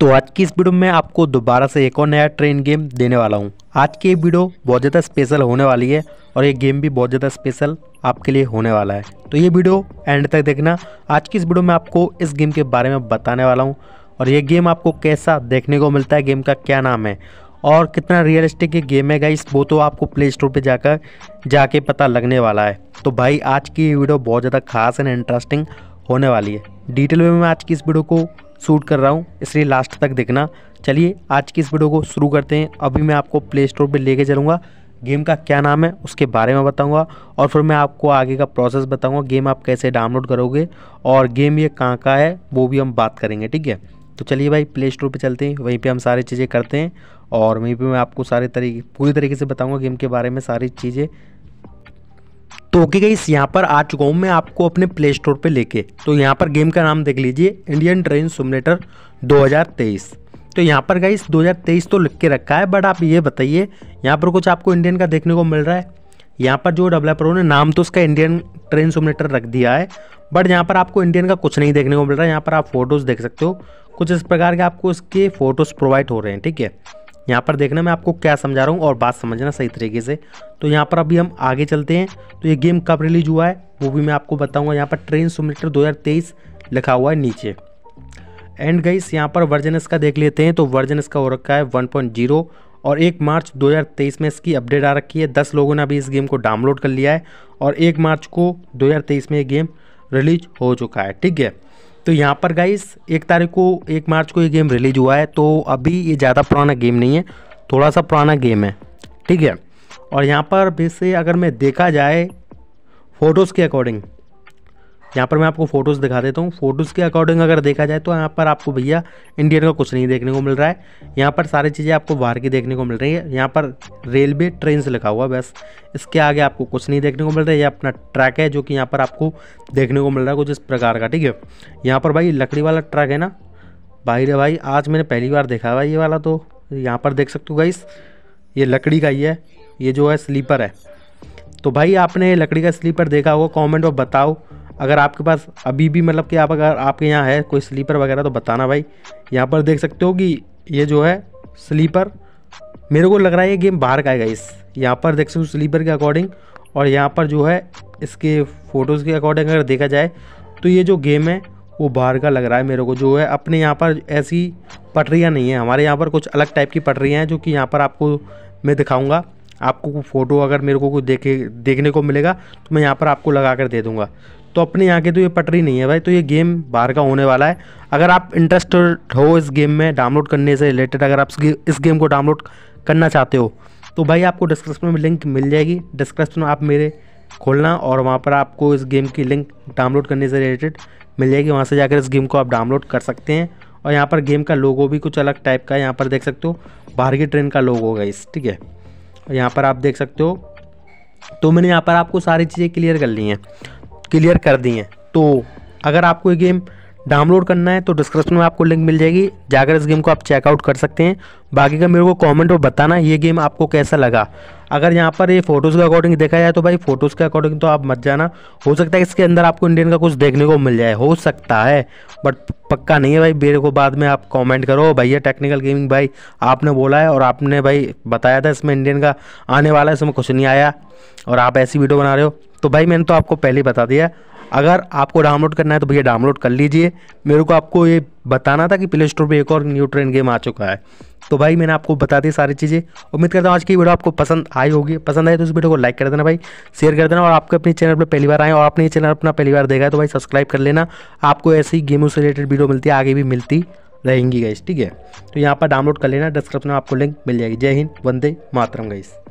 तो आज की इस वीडियो में आपको दोबारा से एक और नया ट्रेन गेम देने वाला हूँ आज की ये वीडियो बहुत ज़्यादा स्पेशल होने वाली है और ये गेम भी बहुत ज़्यादा स्पेशल आपके लिए होने वाला है तो ये वीडियो एंड तक देखना आज की इस वीडियो में आपको इस गेम के बारे में बताने वाला हूँ और ये गेम आपको कैसा देखने को मिलता है गेम का क्या नाम है और कितना रियलिस्टिक ये गेम है गाइस वो तो आपको प्ले स्टोर पर जाकर जाके पता लगने वाला है तो भाई आज की ये वीडियो बहुत ज़्यादा खास एंड इंटरेस्टिंग होने वाली है डिटेल में मैं आज की इस वीडियो को शूट कर रहा हूँ इसलिए लास्ट तक देखना चलिए आज की इस वीडियो को शुरू करते हैं अभी मैं आपको प्ले स्टोर पर लेके चलूँगा गेम का क्या नाम है उसके बारे में बताऊंगा और फिर मैं आपको आगे का प्रोसेस बताऊंगा गेम आप कैसे डाउनलोड करोगे और गेम ये कहाँ का है वो भी हम बात करेंगे ठीक है तो चलिए भाई प्ले स्टोर पर चलते हैं वहीं पे हम सारी चीज़ें करते हैं और वहीं पे मैं आपको सारे तरीके पूरी तरीके से बताऊंगा गेम के बारे में सारी चीज़ें तो ओके गई यहाँ पर आ चुका हूँ मैं आपको अपने प्ले स्टोर पर लेके तो यहाँ पर गेम का नाम देख लीजिए इंडियन ट्रेन सुमनेटर 2023 तो यहाँ पर गई 2023 तो लिख के रखा है बट आप ये बताइए यहाँ पर कुछ आपको इंडियन का देखने को मिल रहा है यहाँ पर जो डेवलपरों ने नाम तो उसका इंडियन ट्रेन सुमनेटर रख दिया है बट यहाँ पर आपको इंडियन का कुछ नहीं देखने को मिल रहा है यहाँ पर आप फोटोज़ देख सकते हो कुछ इस प्रकार के आपको इसके फ़ोटोज़ प्रोवाइड हो रहे हैं ठीक है यहाँ पर देखना मैं आपको क्या समझा रहा हूँ और बात समझना सही तरीके से तो यहाँ पर अभी हम आगे चलते हैं तो ये गेम कब रिलीज हुआ है वो भी मैं आपको बताऊँगा यहाँ पर ट्रेन सोमीटर दो लिखा हुआ है नीचे एंड गईस यहाँ पर वर्जन इसका देख लेते हैं तो वर्जन इसका हो रखा है 1.0 और एक मार्च 2023 में इसकी अपडेट आ रखी है दस लोगों ने अभी इस गेम को डाउनलोड कर लिया है और एक मार्च को 2023 में ये गेम रिलीज हो चुका है ठीक है तो यहाँ पर गाइस एक तारीख को एक मार्च को ये गेम रिलीज हुआ है तो अभी ये ज़्यादा पुराना गेम नहीं है थोड़ा सा पुराना गेम है ठीक है और यहाँ पर वैसे अगर मैं देखा जाए फ़ोटोज़ के अकॉर्डिंग यहाँ पर मैं आपको फ़ोटोज़ दिखा देता हूँ फोटोज़ के अकॉर्डिंग अगर देखा जाए तो यहाँ पर आपको भैया इंडियन का कुछ नहीं देखने को मिल रहा है यहाँ पर सारी चीज़ें आपको बाहर की देखने को मिल रही है यहाँ पर रेलवे ट्रेन से लिखा हुआ बस इसके आगे आपको कुछ नहीं देखने को मिल रहा है ये अपना ट्रैक है जो कि यहाँ पर आपको देखने को मिल रहा है कुछ इस प्रकार का ठीक है यहाँ पर भाई लकड़ी वाला ट्रैक है ना भाई रे भाई आज मैंने पहली बार देखा भाई ये वाला तो यहाँ पर देख सकते हो गाइस ये लकड़ी का ही है ये जो है स्लीपर है तो भाई आपने लकड़ी का स्लीपर देखा होगा कमेंट और बताओ अगर आपके पास अभी भी मतलब कि आप अगर आपके यहाँ है कोई स्लीपर वगैरह तो बताना भाई यहाँ पर देख सकते हो कि ये जो है स्लीपर मेरे को लग रहा है ये गेम बाहर का आएगा इस यहाँ पर देख सकते हो स्लीपर के अकॉर्डिंग और यहाँ पर जो है इसके फ़ोटोज़ के अकॉर्डिंग अगर देखा जाए तो ये जो गेम है वो बाहर का लग रहा है मेरे को जो है अपने यहाँ पर ऐसी पटरियाँ नहीं है हमारे यहाँ पर कुछ अलग टाइप की पटरियाँ हैं जो कि यहाँ पर आपको मैं दिखाऊँगा आपको फ़ोटो अगर मेरे को देखे देखने को मिलेगा तो मैं यहाँ पर आपको लगा कर दे दूँगा तो अपने यहाँ के तो ये पटरी नहीं है भाई तो ये गेम बाहर का होने वाला है अगर आप इंटरेस्टेड हो इस गेम में डाउनलोड करने से रिलेटेड अगर आप इस गेम को डाउनलोड करना चाहते हो तो भाई आपको डिस्क्रिप्शन में लिंक मिल जाएगी डिस्क्रिप्शन आप मेरे खोलना और वहाँ पर आपको इस गेम की लिंक डाउनलोड करने से रिलेटेड मिल जाएगी वहाँ से जाकर इस गेम को आप डाउनलोड कर सकते हैं और यहाँ पर गेम का लोगो भी कुछ अलग टाइप का है यहाँ पर देख सकते हो बाहर की ट्रेन का लोगो होगा इस ठीक है यहाँ पर आप देख सकते हो तो मैंने यहाँ पर आपको सारी चीज़ें क्लियर कर ली हैं क्लियर कर दी हैं तो अगर आपको ये गेम डाउनलोड करना है तो डिस्क्रिप्शन में आपको लिंक मिल जाएगी जाकर इस गेम को आप चेकआउट कर सकते हैं बाकी का मेरे को कमेंट में बताना ये गेम आपको कैसा लगा अगर यहाँ पर ये फोटोज़ के अकॉर्डिंग देखा जाए तो भाई फोटोज़ के अकॉर्डिंग तो आप मत जाना हो सकता है इसके अंदर आपको इंडियन का कुछ देखने को मिल जाए हो सकता है बट पक्का नहीं है भाई मेरे को बाद में आप कमेंट करो भैया टेक्निकल गेमिंग भाई आपने बोला है और आपने भाई बताया था इसमें इंडियन का आने वाला है इसमें कुछ नहीं आया और आप ऐसी वीडियो बना रहे हो तो भाई मैंने तो आपको पहले ही बता दिया अगर आपको डाउनलोड करना है तो भैया डाउनलोड कर लीजिए मेरे को आपको ये बताना था कि प्ले स्टोर पर एक और न्यू ट्रेंड गेम आ चुका है तो भाई मैंने आपको बता दी सारी चीज़ें उम्मीद करता हूँ आज की वीडियो आपको पसंद आई होगी पसंद आई तो इस वीडियो को लाइक कर देना भाई शेयर कर देना और आपके अपने चैनल पर पहली बार आए और अपने चैनल अपना पहली बार देखा है तो भाई सब्सक्राइब कर लेना आपको ऐसी गेमों से रिलेटेड वीडियो मिलती है आगे भी मिलती रहेंगी गई ठीक है तो यहाँ पर डाउनलोड कर लेना डिस्क्रिप्शन में आपको लिंक मिल जाएगी जय हिंद वंदे मातरम गईस